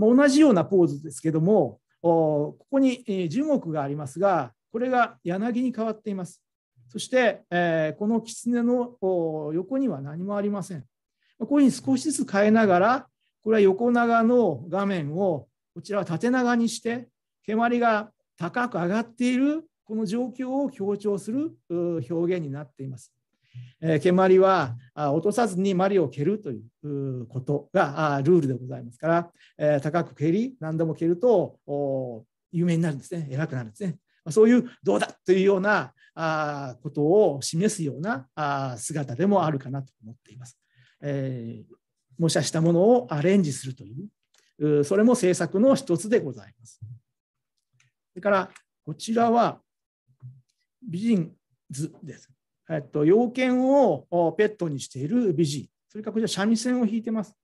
ま同じようなポーズですけどもここに樹木がありますがこれが柳に変わっていますそして、えこの狐の横には何もありませんこういうふうに少しずつ変えながらこれは横長の画面をこちらは縦長にして蹴鞠が高く上がっているこの状況を強調する表現になっていますえ蹴鞠は落とさずに鞠を蹴るということがルールでございますから、え高く蹴り何度も蹴ると有名になるんですね偉くなるんですねそういうどうだというようなあことを示すようなあ姿でもあるかなと思っています、え模写したものをアレンジするというそれも制作の一つでございますそれからこちらは美人図ですえっと、要件をペットにしている美人、それからこちら三味線を弾いてます。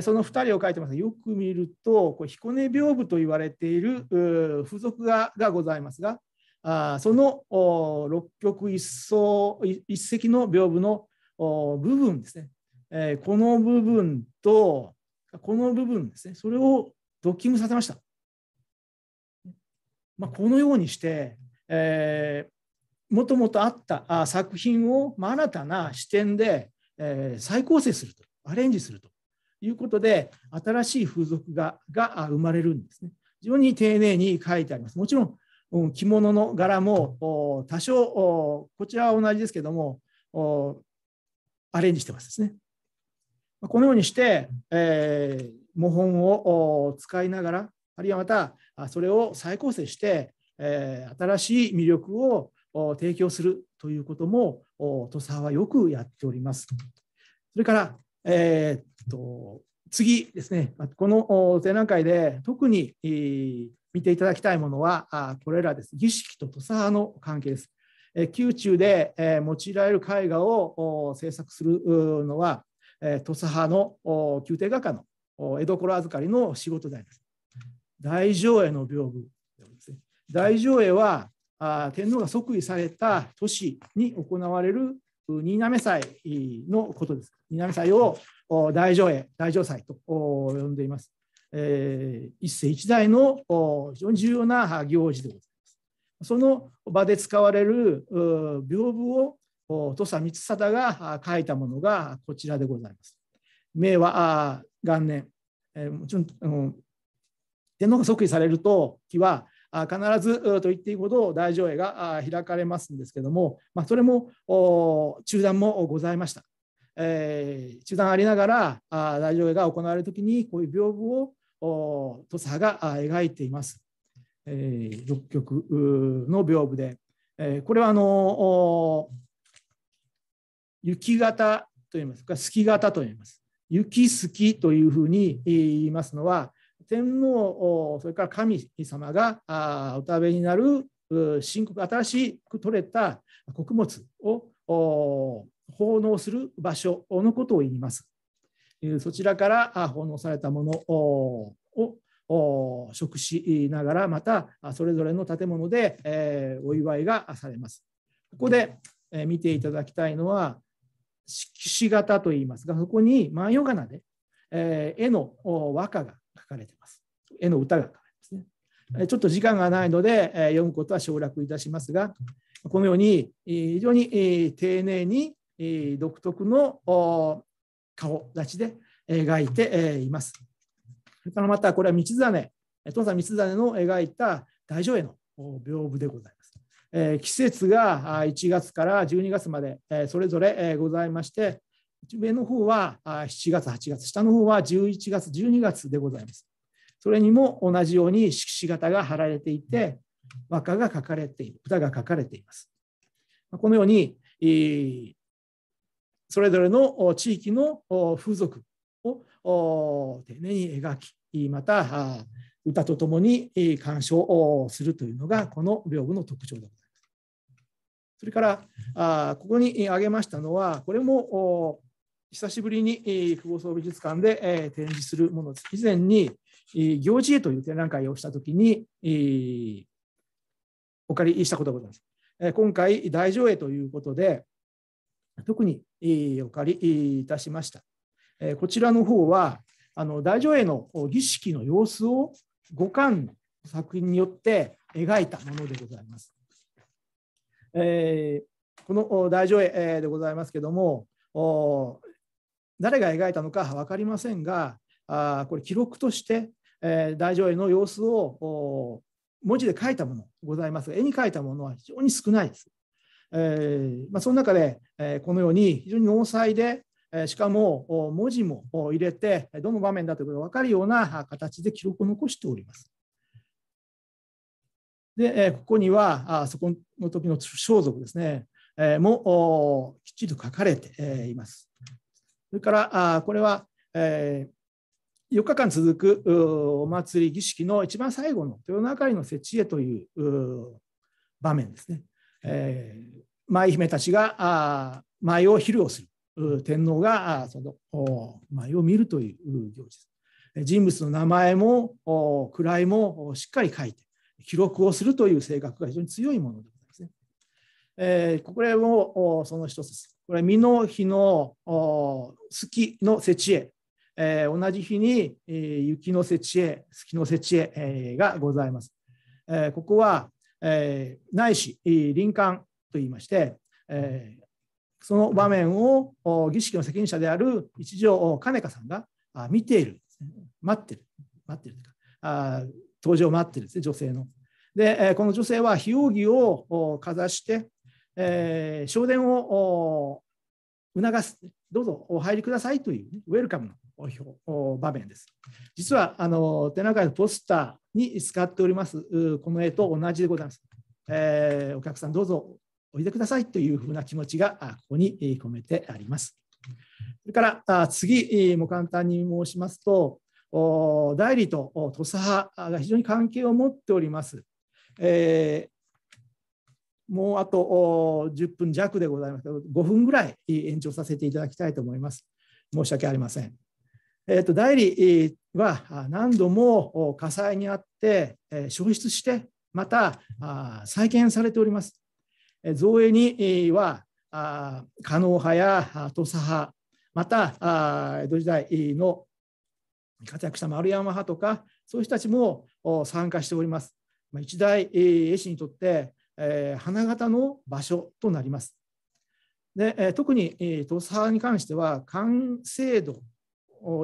その2人を書いてますよく見ると、こ彦根屏風と言われている付属ががございますが、あその六曲一層一席の屏風の部分ですね、えこの部分とこの部分ですね、それをドッキングさせました。まあ、このようにして、えもともとあった作品を、まあ、新たな視点で、えー、再構成すると、アレンジするということで、新しい風俗画が生まれるんですね。非常に丁寧に書いてあります。もちろん、うん、着物の柄も多少、こちらは同じですけども、アレンジしてますですね。このようにして、えー、模本を使いながら、あるいはまたそれを再構成して、えー、新しい魅力を提供するということも土佐はよくやっております。それから、えー、っと次ですね、この展覧会で特に見ていただきたいものは、これらです。儀式と土佐の関係です。宮中で用いられる絵画を制作するのは、土佐派の宮廷画家の江戸頃預かりの仕事であります。大上絵の屏風大上絵は天皇が即位された年に行われる新滑祭のことです。新滑祭を大上映、大上祭と呼んでいます。えー、一世一代の非常に重要な行事でございます。その場で使われる屏風を土佐光貞が書いたものがこちらでございます。明和元年、もちろん天皇が即位される時は必ずと言っていいほど大上映が開かれますんですけども、まあ、それも中断もございました。えー、中断ありながら大上映が行われる時にこういう屏風を土佐が描いています。えー、6曲の屏風で、えー、これはあの雪型といいますか、月型といいます。雪すきというふうに言いますのは、天皇、それから神様がお食べになる新新しく取れた穀物を奉納する場所のことを言います。そちらから奉納されたものを食しながら、またそれぞれの建物でお祝いがされます。ここで見ていただきたいのは、色紙型といいますが、そこに万葉仮名で絵の和歌が書かれてます。絵の歌が書かれてますね。ちょっと時間がないので読むことは省略いたしますが、このように非常に丁寧に独特の顔立ちで描いています。それからまたこれは道真、父さん道真の描いた大乗絵の屏風でございます。季節が1月から12月までそれぞれございまして、上の方は7月、8月、下の方は11月、12月でございます。それにも同じように色紙型が貼られていて、和歌が書かれている、歌が書かれています。このように、それぞれの地域の風俗を丁寧に描き、また歌とともに鑑賞をするというのが、この屏風の特徴でございます。それから、ここに挙げましたのは、これも久しぶりに、え久保総美術館で、え展示するものです。以前に、え行事へという展覧会をしたときに、お借りしたことがございます。え今回、大上映ということで、特に、お借りいたしました。えこちらの方は、あの大上映の儀式の様子を五巻の作品によって描いたものでございます。えこの大上絵でございますけれども、誰が描いたのか分かりませんがあこれ記録として、えー、大乗絵の様子を文字で書いたものございますが絵に描いたものは非常に少ないです。えー、まあ、その中で、えこのように非常に濃采でしかも文字も入れてどの場面だということが分かるような形で記録を残しております。でここにはあそこの時の装束ですねもきっちりと書かれています。それからこれは、え4日間続くお祭り儀式の一番最後の豊中の設置へという場面ですね。えー、舞姫たちが舞を披露する天皇がその舞を見るという行事です。人物の名前も位もしっかり書いて記録をするという性格が非常に強いものでございますね。えー、これもその一つです。これ身美の日の月の節へ、えー、同じ日に、えー、雪の節へ、月の節へ、えー、がございます。えー、ここは、えー、ないし、林間と言いまして、えー、その場面を儀式の責任者である一条兼香さんが見ている、待ってる、待ってるというか、あ登場を待ってるですね、女性の。で、この女性は日扇ををかざして、えー、省電を促す、どうぞお入りくださいという、ね、ウェルカムの場面です。実はあの展覧のポスターに使っておりますこの絵と同じでございます。えー、お客さんどうぞおいでくださいというふうな気持ちがここに込めてあります。それから次も簡単に申しますと、代理と土佐派が非常に関係を持っております。えもうあと10分弱でございますけど、5分ぐらい延長させていただきたいと思います。申し訳ありません。えーと、代理は何度も火災にあって焼失して、また再建されております。造営には加納派や土佐派、また江戸時代の活躍した丸山派とか、そういう人たちも参加しております。一大絵師にとってえ花形の場所となります。で、え特に、え土佐派に関しては完成度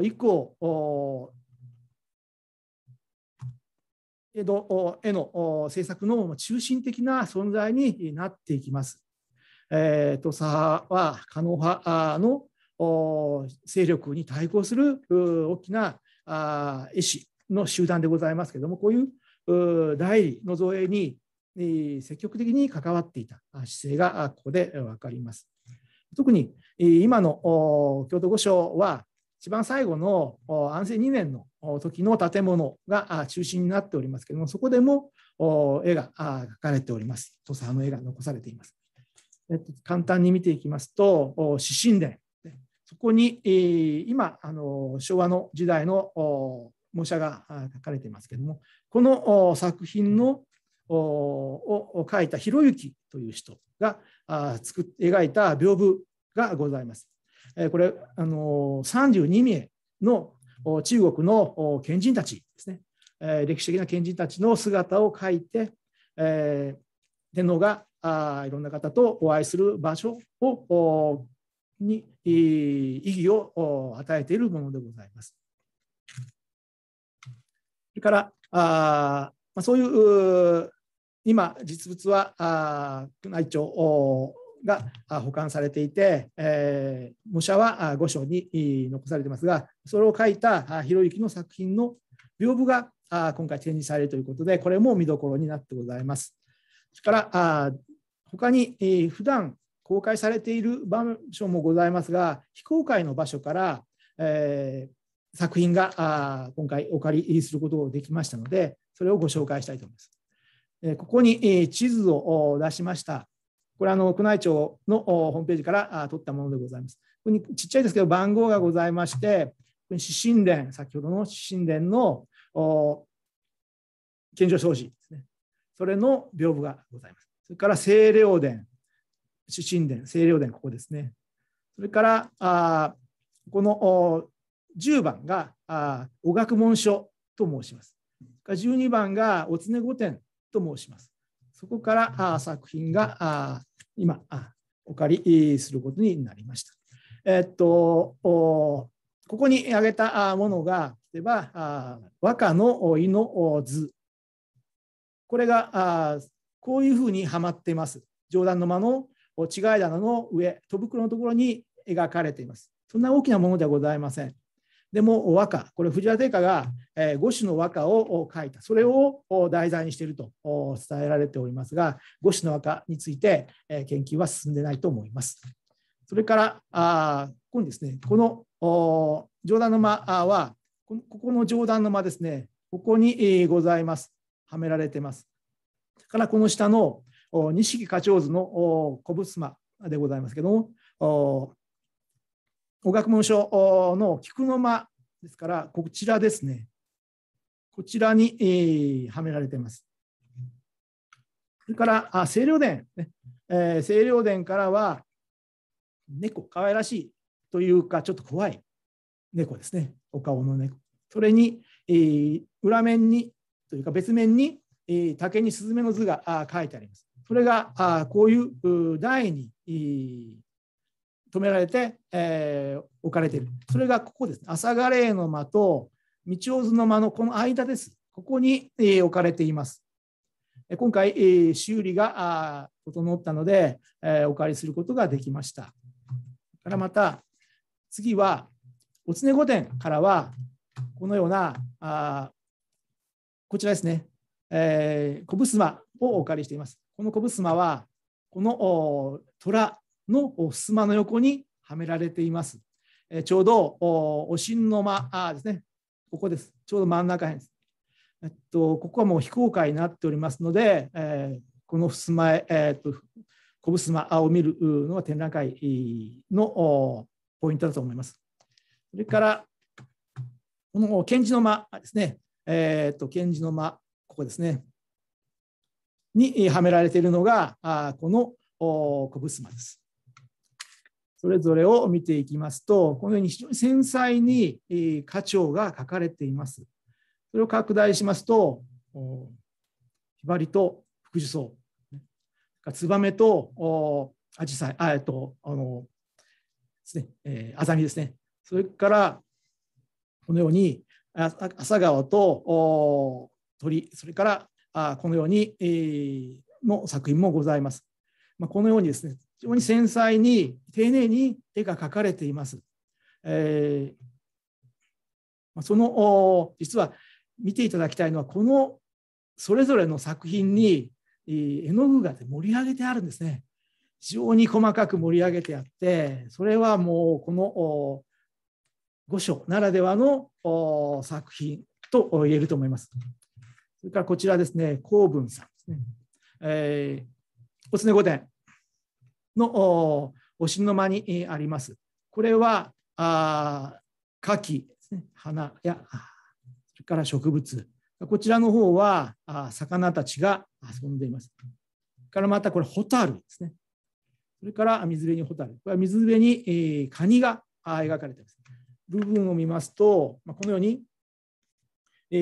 以降江戸への政策の中心的な存在になっていきます。え土佐派は狩野派の勢力に対抗する大きな絵師の集団でございますけれどもこういう代理の造営に積極的に関わっていた姿勢がここで分かります。特に今の京都御所は一番最後の安政2年の時の建物が中心になっておりますけれどもそこでも絵が描かれております。土佐の絵が残されています。簡単に見ていきますと四神殿そこに今あの昭和の時代の模写が描かれていますけれどもこの作品のを書いたひろゆきという人が作描いた屏風がございます。これあの32名の中国の賢人たちですね歴史的な賢人たちの姿を描いて、え天皇があいろんな方とお会いする場所をに意義を与えているものでございます。それからあ、まあ、そういう今、実物は宮内庁が保管されていて、えー、模写は御章に残されていますが、それを書いたひ之の作品の屏風が今回展示されるということで、これも見どころになってございます。それから、他に普段公開されている場所もございますが、非公開の場所から、えー、作品が今回お借りすることができましたので、それをご紹介したいと思います。ここに地図を出しました。これは宮内庁のホームページから取ったものでございます。ここにちっちゃいですけど番号がございまして、ここに指針殿、先ほどの指針殿の献上障子ですね。それの屏風がございます。それから清涼殿、指針殿、清涼殿、ここですね。それから、あこの10番があお学問書と申します。12番がお常御殿と申します。そこから作品が今お借りすることになりました。えっと、ここに挙げたものが、例えば和歌の胃の図。これがこういうふうにはまっています。上段の間の違い棚の上、戸袋のところに描かれています。そんな大きなものではございません。でも和歌これ藤原定家が五種の和歌を書いたそれを題材にしていると伝えられておりますが五種の和歌について研究は進んでないと思います。それからあここにですねこの上段の間はここの上段の間ですねここにございますはめられてます。からこの下の錦花鳥図の小仏間でございますけどもお学問書の菊の間ですから、こちらですね。こちらに、えー、はめられています。それから、あ清涼殿、えー、清涼殿からは、猫、可愛らしいというか、ちょっと怖い猫ですね。お顔の猫。それに、えー、裏面にというか別面に、えー、竹にスズメの図があ書いてあります。それがあこういう台に、えー、止められて、えー、置かれている。それがここです。朝ガレの間と道大津の間のこの間です。ここに、えー、置かれています。今回、えー、修理が整ったので、えー、お借りすることができました。からまた次は、おつね御殿からは、このようなあこちらですね、えー、小衾をお借りしています。この小衾は、この虎の襖の横にはめられています。えちょうどおしんの間あですね、ここです。ちょうど真ん中辺です。えっと、ここはもう非公開になっておりますので、えー、この襖へ、えー、っと小襖を見るのが展覧会のポイントだと思います。それから、この検事の間ですね、えー、っと検事の間、ここですね、にはめられているのが、あこの小襖です。それぞれを見ていきますと、このように非常に繊細に課長が書かれています。それを拡大しますと、ひばりと福寿草、ツバメとアジサイ、あえっと、あのですね、えー、アザミですね。それから、このように、朝顔と鳥、それから、あこのように、えー、の作品もございます。まあ、このようにですね、非常に繊細に丁寧に手が書かれています。えー、その実は見ていただきたいのはこのそれぞれの作品に絵の具が盛り上げてあるんですね。非常に細かく盛り上げてあってそれはもうこの五章ならではの作品と言えると思います。それからこちらですね、公文さんですね。えー、おつね御殿、のおしの間にあります。これは、あ花器ですね、花や、それから植物。こちらの方は、あ魚たちが遊んでいます。からまたこれ、ホタルですね。それから水辺にホタル。これは水辺に、えー、カニが描かれています。部分を見ますと、このように、え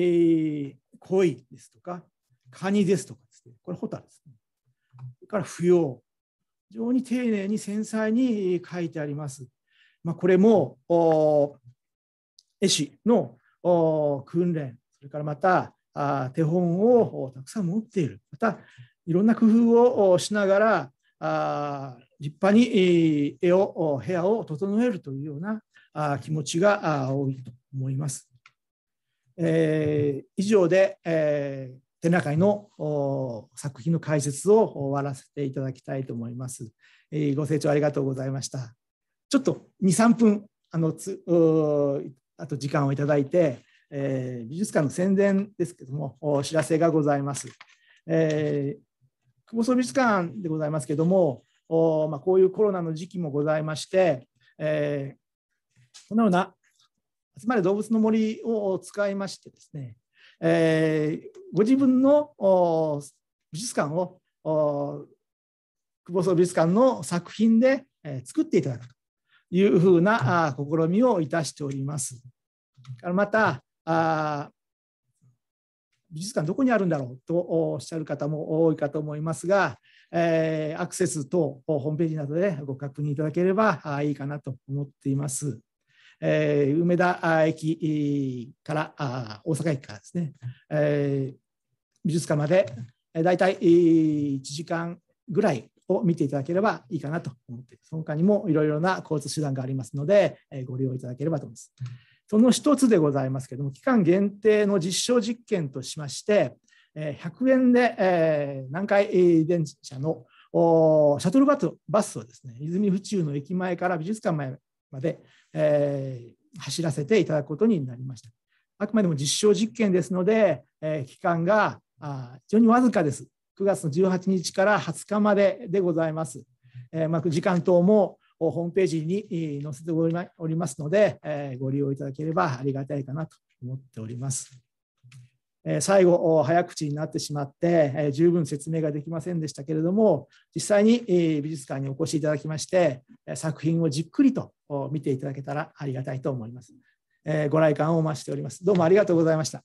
ー、鯉ですとか、カニですとかですね。これホタルですね。それから不要。非常に丁寧に繊細に書いてあります。まあ、これも絵師の訓練、それからまた手本をたくさん持っている、またいろんな工夫をしながら立派に絵を部屋を整えるというような気持ちが多いと思います。えー、以上で、えー展覧会の作品の解説を終わらせていただきたいと思います。えー、ご清聴ありがとうございました。ちょっと二三分あのつあと時間をいただいて、えー、美術館の宣伝ですけども、お知らせがございます。えー、久保総美術館でございますけども、おまあ、こういうコロナの時期もございまして、えー、このような集まれ動物の森を使いましてですね、えー、ご自分の美術館を久保総美術館の作品で、えー、作っていただくというふうな試みをいたしております。またあ美術館どこにあるんだろうとおっしゃる方も多いかと思いますが、えー、アクセス等ホームページなどでご確認いただければいいかなと思っています。えー、梅田駅からあ大阪駅からですね、えー、美術館までだいたい1時間ぐらいを見ていただければいいかなと思っています。その他にもいろいろな交通手段がありますので、えー、ご利用いただければと思います。その一つでございますけども、期間限定の実証実験としまして、100円で、南海電車のシャトルバスをですね、泉府中の駅前から美術館前までえー、走らせていただくことになりました。あくまでも実証実験ですので、えー、期間が非常にわずかです。9月の18日から20日まででございます。えー、まあ、時間等もホームページに載せておりますので、えー、ご利用いただければありがたいかなと思っております。最後早口になってしまって十分説明ができませんでしたけれども実際に美術館にお越しいただきまして作品をじっくりと見ていただけたらありがたいと思いますご来館をお待ちしておりますどうもありがとうございました